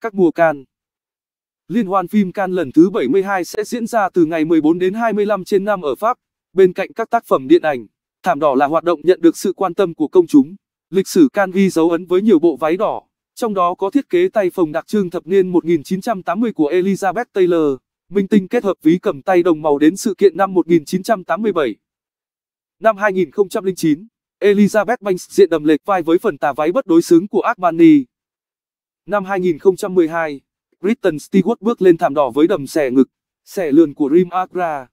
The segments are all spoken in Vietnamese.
các mùa Can. Liên hoan phim Can lần thứ 72 sẽ diễn ra từ ngày 14 đến 25 trên năm ở Pháp, bên cạnh các tác phẩm điện ảnh. Thảm đỏ là hoạt động nhận được sự quan tâm của công chúng. Lịch sử Can ghi dấu ấn với nhiều bộ váy đỏ, trong đó có thiết kế tay phồng đặc trưng thập niên 1980 của Elizabeth Taylor, minh tinh kết hợp ví cầm tay đồng màu đến sự kiện năm 1987. Năm 2009, Elizabeth Banks diện đầm lệch vai với phần tà váy bất đối xứng của Armani. Năm 2012, Britton Stewart bước lên thảm đỏ với đầm xẻ ngực, xẻ lườn của Rim Agra.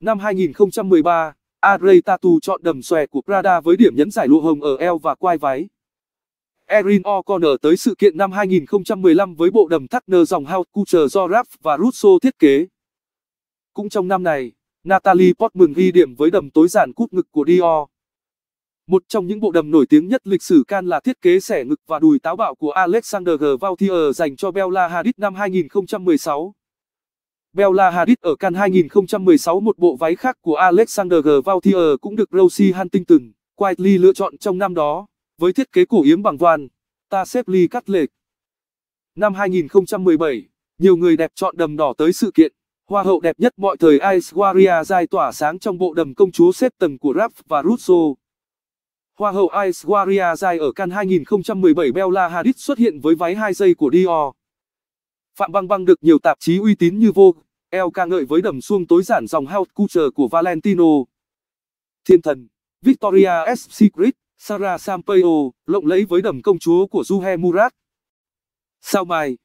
Năm 2013, Aray Tatu chọn đầm xòe của Prada với điểm nhấn giải lụa hồng ở eo và quai váy. Erin O'Connor tới sự kiện năm 2015 với bộ đầm thắt nơ dòng Haute Couture do Ralph và Russo thiết kế. Cũng trong năm này, Natalie Portman ghi điểm với đầm tối giản cúp ngực của Dior. Một trong những bộ đầm nổi tiếng nhất lịch sử can là thiết kế xẻ ngực và đùi táo bạo của Alexander G. Vautier dành cho Bella Hadid năm 2016. Bella Hadid ở Cannes 2016 một bộ váy khác của Alexander G. Vautier cũng được Rosie Huntington, Whiteley lựa chọn trong năm đó, với thiết kế cổ yếm bằng voan, ta xếp ly cắt lệch. Năm 2017, nhiều người đẹp chọn đầm đỏ tới sự kiện. Hoa hậu đẹp nhất mọi thời Ice Aishwarya Rai tỏa sáng trong bộ đầm công chúa xếp tầng của Ralph và Russo. Hoa hậu Aishwarya Rai ở Cannes 2017 Bella Hadid xuất hiện với váy 2 giây của Dior. Phạm Băng Băng được nhiều tạp chí uy tín như Vogue, Elle ca ngợi với đầm suông tối giản dòng haute couture của Valentino. Thiên thần, Victoria S. Secret, Sarah Sampaio, lộng lẫy với đầm công chúa của Juhe Murat. Sao mai?